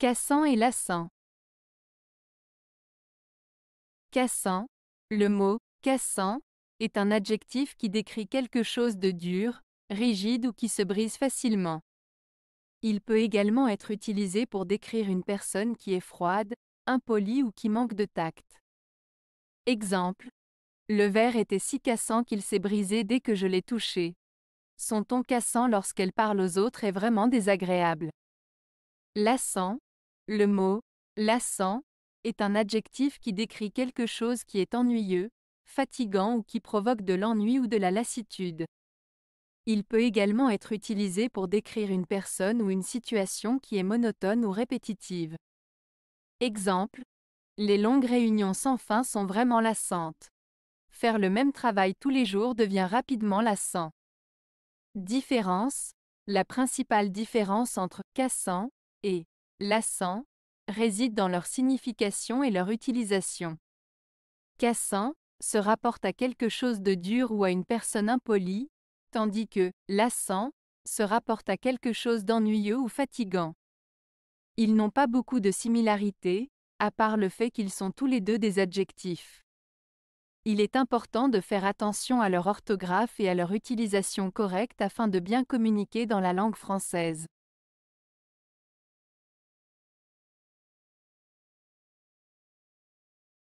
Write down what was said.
Cassant et lassant. Cassant. Le mot cassant est un adjectif qui décrit quelque chose de dur, rigide ou qui se brise facilement. Il peut également être utilisé pour décrire une personne qui est froide, impolie ou qui manque de tact. Exemple. Le verre était si cassant qu'il s'est brisé dès que je l'ai touché. Son ton cassant lorsqu'elle parle aux autres est vraiment désagréable. Lassant, le mot lassant est un adjectif qui décrit quelque chose qui est ennuyeux, fatigant ou qui provoque de l'ennui ou de la lassitude. Il peut également être utilisé pour décrire une personne ou une situation qui est monotone ou répétitive. Exemple Les longues réunions sans fin sont vraiment lassantes. Faire le même travail tous les jours devient rapidement lassant. Différence La principale différence entre cassant et lassant, réside dans leur signification et leur utilisation. Cassant se rapporte à quelque chose de dur ou à une personne impolie, tandis que lassant se rapporte à quelque chose d'ennuyeux ou fatigant. Ils n'ont pas beaucoup de similarités, à part le fait qu'ils sont tous les deux des adjectifs. Il est important de faire attention à leur orthographe et à leur utilisation correcte afin de bien communiquer dans la langue française.